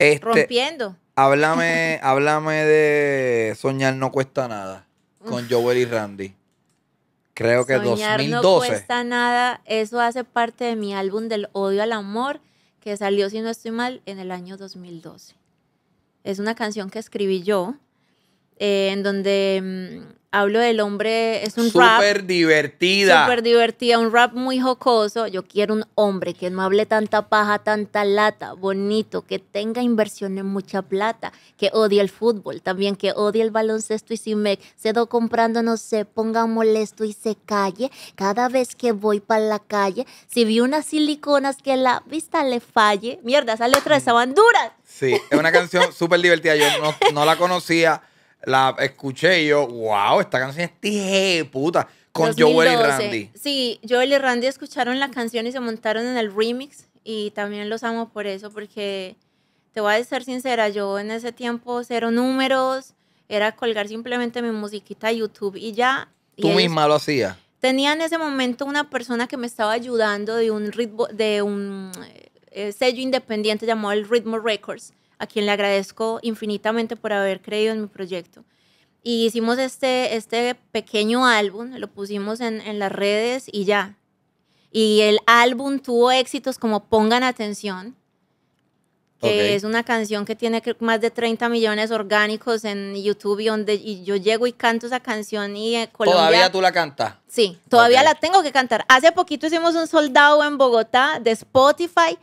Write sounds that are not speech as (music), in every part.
Este, Rompiendo. Háblame, (laughs) háblame de Soñar no cuesta nada con Joel y Randy. Creo que Soñar 2012. no cuesta nada. Eso hace parte de mi álbum del odio al amor que salió, si no estoy mal, en el año 2012. Es una canción que escribí yo, eh, en donde mm, Hablo del hombre, es un rap. Súper divertida. Súper divertida, un rap muy jocoso. Yo quiero un hombre que no hable tanta paja, tanta lata, bonito, que tenga inversión en mucha plata, que odie el fútbol, también que odie el baloncesto y si me cedo comprando, no sé, ponga molesto y se calle. Cada vez que voy para la calle, si vi unas siliconas que la vista le falle, mierda, esa letra esa mm. bandura. Sí, es una canción súper divertida. Yo no, no la conocía la escuché y yo, wow, esta canción es tije puta. Con Joel y Randy. Sí, Joel y Randy escucharon la canción y se montaron en el remix. Y también los amo por eso, porque te voy a ser sincera, yo en ese tiempo cero números, era colgar simplemente mi musiquita a YouTube y ya. ¿Tú misma lo hacías? Tenía en ese momento una persona que me estaba ayudando de un de un eh, sello independiente llamado el Ritmo Records a quien le agradezco infinitamente por haber creído en mi proyecto. Y hicimos este, este pequeño álbum, lo pusimos en, las redes y ya. Y el álbum tuvo éxitos como Pongan Atención, que es una canción que tiene más de 30 millones orgánicos en YouTube y donde yo llego y canto esa canción y eh, ¿Todavía tú la cantas? Sí, todavía la tengo que cantar. Hace poquito hicimos un soldado en Bogotá de Spotify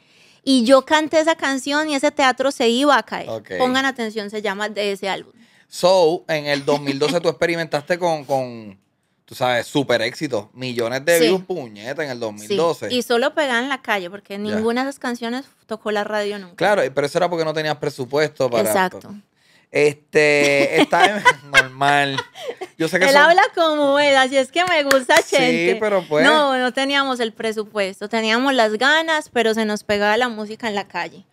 y yo canté esa canción y ese teatro se iba a caer. Pongan atención, se llama de ese álbum. So, en el 2012 tú experimentaste con, con, tú sabes, super éxito. Millones de views, puñeta, en el 2012. Sí. Y solo pegaban en la calle, porque ninguna de esas canciones tocó la radio nunca. Claro, pero eso era porque no tenías presupuesto para. Exacto. Este, está (laughs) normal. Él habla como él, así es que me gusta Chente. Sí, pero pues. No, no teníamos el presupuesto, teníamos las ganas, pero se nos pegaba la música en la calle.